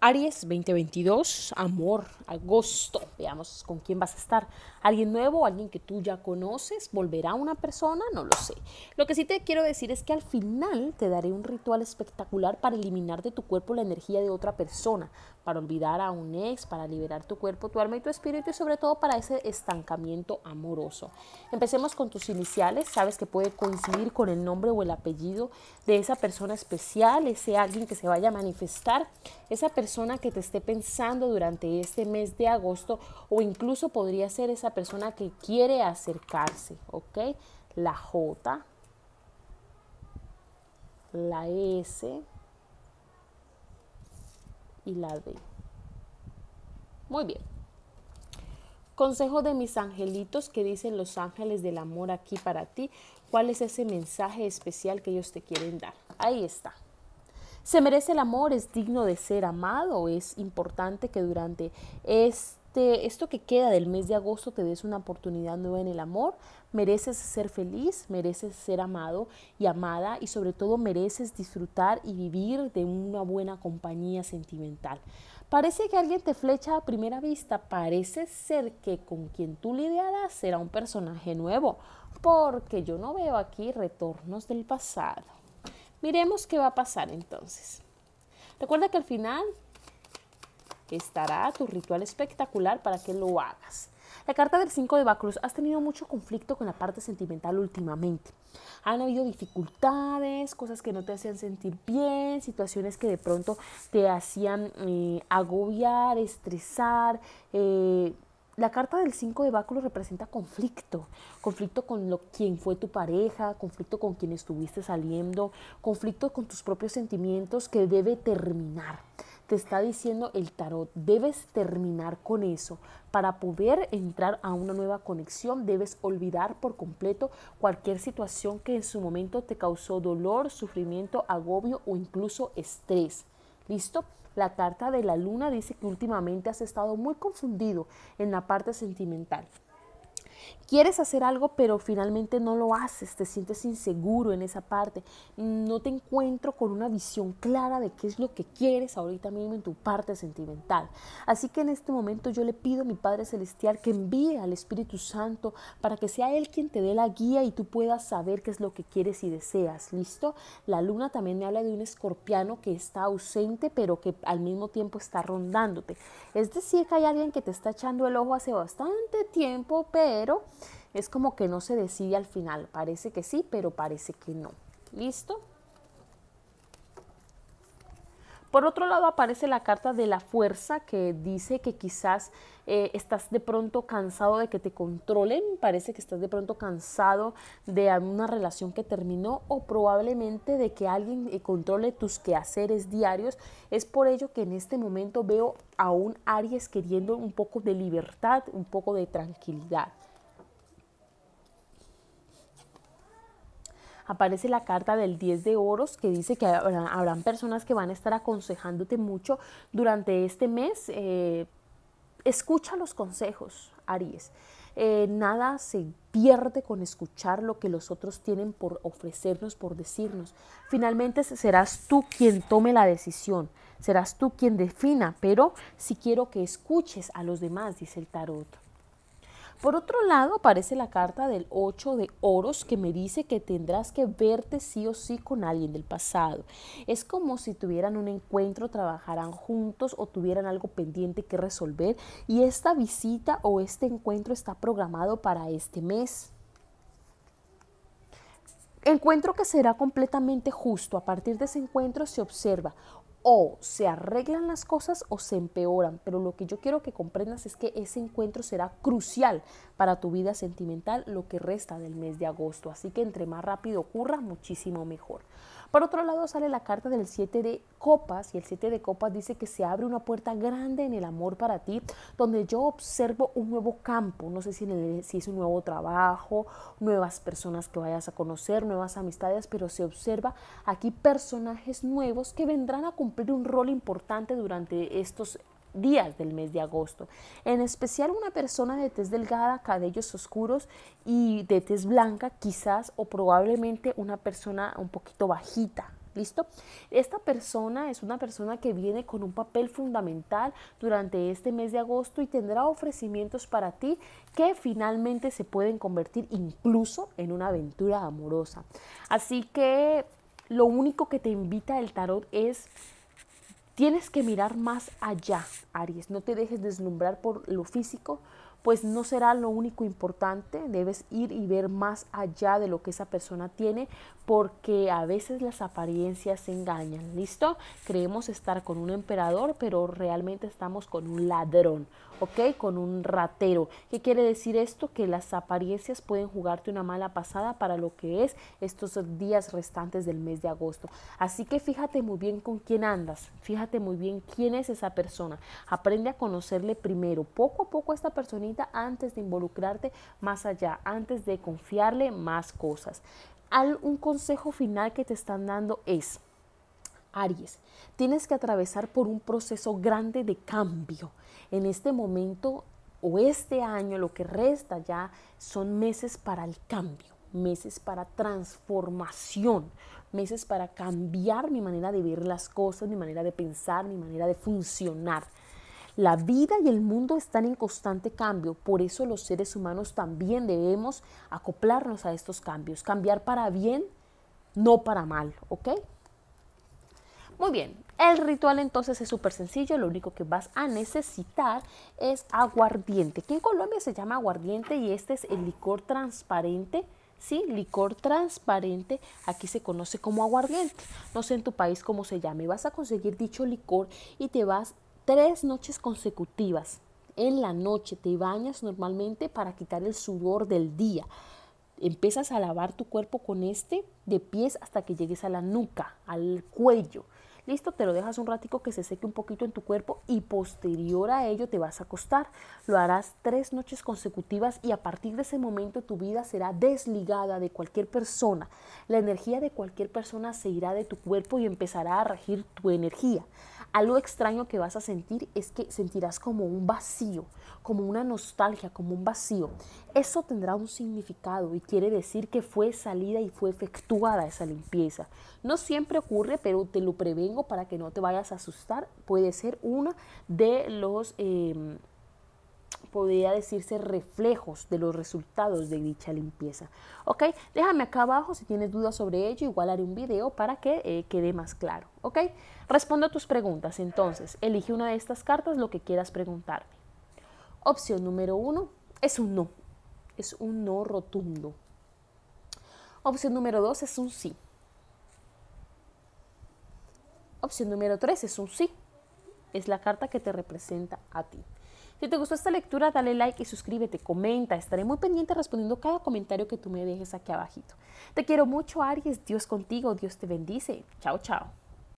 Aries 2022, amor, agosto. Veamos con quién vas a estar. ¿Alguien nuevo? ¿Alguien que tú ya conoces? ¿Volverá una persona? No lo sé. Lo que sí te quiero decir es que al final te daré un ritual espectacular para eliminar de tu cuerpo la energía de otra persona, para olvidar a un ex, para liberar tu cuerpo, tu alma y tu espíritu y sobre todo para ese estancamiento amoroso. Empecemos con tus iniciales. Sabes que puede coincidir con el nombre o el apellido de esa persona especial, ese alguien que se vaya a manifestar, esa persona que te esté pensando durante este mes de agosto o incluso podría ser esa persona que quiere acercarse, ¿ok? La J, la S y la D. Muy bien. Consejo de mis angelitos que dicen los ángeles del amor aquí para ti. ¿Cuál es ese mensaje especial que ellos te quieren dar? Ahí está. Se merece el amor, es digno de ser amado, es importante que durante este, esto que queda del mes de agosto te des una oportunidad nueva en el amor, mereces ser feliz, mereces ser amado y amada y sobre todo mereces disfrutar y vivir de una buena compañía sentimental. Parece que alguien te flecha a primera vista, parece ser que con quien tú lidiarás será un personaje nuevo, porque yo no veo aquí retornos del pasado. Miremos qué va a pasar entonces. Recuerda que al final estará tu ritual espectacular para que lo hagas. La carta del 5 de báculos. Has tenido mucho conflicto con la parte sentimental últimamente. Han habido dificultades, cosas que no te hacían sentir bien, situaciones que de pronto te hacían eh, agobiar, estresar, eh, la carta del 5 de báculo representa conflicto, conflicto con lo, quien fue tu pareja, conflicto con quien estuviste saliendo, conflicto con tus propios sentimientos que debe terminar. Te está diciendo el tarot, debes terminar con eso. Para poder entrar a una nueva conexión, debes olvidar por completo cualquier situación que en su momento te causó dolor, sufrimiento, agobio o incluso estrés. ¿Listo? La carta de la luna dice que últimamente has estado muy confundido en la parte sentimental. Quieres hacer algo, pero finalmente no lo haces, te sientes inseguro en esa parte, no te encuentro con una visión clara de qué es lo que quieres ahorita mismo en tu parte sentimental. Así que en este momento yo le pido a mi Padre Celestial que envíe al Espíritu Santo para que sea Él quien te dé la guía y tú puedas saber qué es lo que quieres y deseas. ¿Listo? La luna también me habla de un escorpiano que está ausente, pero que al mismo tiempo está rondándote. Es decir, que hay alguien que te está echando el ojo hace bastante tiempo, pero es como que no se decide al final. Parece que sí, pero parece que no. ¿Listo? Por otro lado aparece la carta de la fuerza que dice que quizás eh, estás de pronto cansado de que te controlen, parece que estás de pronto cansado de una relación que terminó o probablemente de que alguien eh, controle tus quehaceres diarios. Es por ello que en este momento veo a un Aries queriendo un poco de libertad, un poco de tranquilidad. aparece la carta del 10 de oros que dice que habrán, personas que van a estar aconsejándote mucho durante este mes. Eh, escucha los consejos, Aries. Eh, nada se pierde con escuchar lo que los otros tienen por ofrecernos, por decirnos. Finalmente serás tú quien tome la decisión, serás tú quien defina, pero si quiero que escuches a los demás, dice el tarot. Por otro lado, aparece la carta del 8 de oros que me dice que tendrás que verte sí o sí con alguien del pasado. Es como si tuvieran un encuentro, trabajarán juntos o tuvieran algo pendiente que resolver y esta visita o este encuentro está programado para este mes. Encuentro que será completamente justo. A partir de ese encuentro se observa o se arreglan las cosas o se empeoran, pero lo que yo quiero que comprendas es que ese encuentro será crucial para tu vida sentimental lo que resta del mes de agosto, así que entre más rápido ocurra, muchísimo mejor. Por otro lado, sale la carta del 7 de copas y el 7 de copas dice que se abre una puerta grande en el amor para ti, donde yo observo un nuevo campo, no sé si, si es un nuevo trabajo, nuevas personas que vayas a conocer, nuevas amistades, pero se observa aquí personajes nuevos que vendrán a cumplir un rol importante durante estos días del mes de agosto. En especial una persona de tez delgada, cabellos oscuros y de tez blanca, quizás o probablemente una persona un poquito bajita, ¿Listo? Esta persona es una persona que viene con un papel fundamental durante este mes de agosto y tendrá ofrecimientos para ti que finalmente se pueden convertir incluso en una aventura amorosa. Así que lo único que te invita el tarot es Tienes que mirar más allá, Aries. No te dejes deslumbrar por lo físico, pues no será lo único importante, debes ir y ver más allá de lo que esa persona tiene, porque a veces las apariencias engañan, ¿listo? Creemos estar con un emperador, pero realmente estamos con un ladrón, ¿ok? Con un ratero. ¿Qué quiere decir esto? Que las apariencias pueden jugarte una mala pasada para lo que es estos días restantes del mes de agosto. Así que fíjate muy bien con quién andas, fíjate muy bien quién es esa persona, aprende a conocerle primero, poco a poco esta persona antes de involucrarte más allá, antes de confiarle más cosas. Al, un consejo final que te están dando es, Aries, tienes que atravesar por un proceso grande de cambio. En este momento o este año, lo que resta ya, son meses para el cambio, meses para transformación, meses para cambiar mi manera de ver las cosas, mi manera de pensar, mi manera de funcionar. La vida y el mundo están en constante cambio, por eso los seres humanos también debemos acoplarnos a estos cambios, cambiar para bien, no para mal, ¿ok? Muy bien, el ritual entonces es súper sencillo, lo único que vas a necesitar es aguardiente, que en Colombia se llama aguardiente y este es el licor transparente, ¿sí? Licor transparente, aquí se conoce como aguardiente, no sé en tu país cómo se llame, vas a conseguir dicho licor y te vas tres noches consecutivas. En la noche te bañas normalmente para quitar el sudor del día. Empiezas a lavar tu cuerpo con este de pies hasta que llegues a la nuca, al cuello. Listo, te lo dejas un ratico que se seque un poquito en tu cuerpo y posterior a ello te vas a acostar. Lo harás tres noches consecutivas y a partir de ese momento tu vida será desligada de cualquier persona. La energía de cualquier persona se irá de tu cuerpo y empezará a regir tu energía. Algo extraño que vas a sentir es que sentirás como un vacío, como una nostalgia, como un vacío. Eso tendrá un significado y quiere decir que fue salida y fue efectuada esa limpieza. No siempre ocurre, pero te lo prevengo para que no te vayas a asustar, puede ser uno de los, em, podría decirse, reflejos de los resultados de dicha limpieza. ¿Ok? Déjame acá abajo si tienes dudas sobre ello, igual haré un video para que eh, quede más claro. ¿Ok? Respondo a tus preguntas, entonces, elige una de estas cartas lo que quieras preguntarme. Opción número uno es un no, es un no rotundo. Opción número dos es un sí, Opción número 3 es un sí. Es la carta que te representa a ti. Si te gustó esta lectura, dale like y suscríbete, comenta. Estaré muy pendiente respondiendo cada comentario que tú me dejes aquí abajito. Te quiero mucho, Aries. Dios contigo, Dios te bendice. Chao, chao.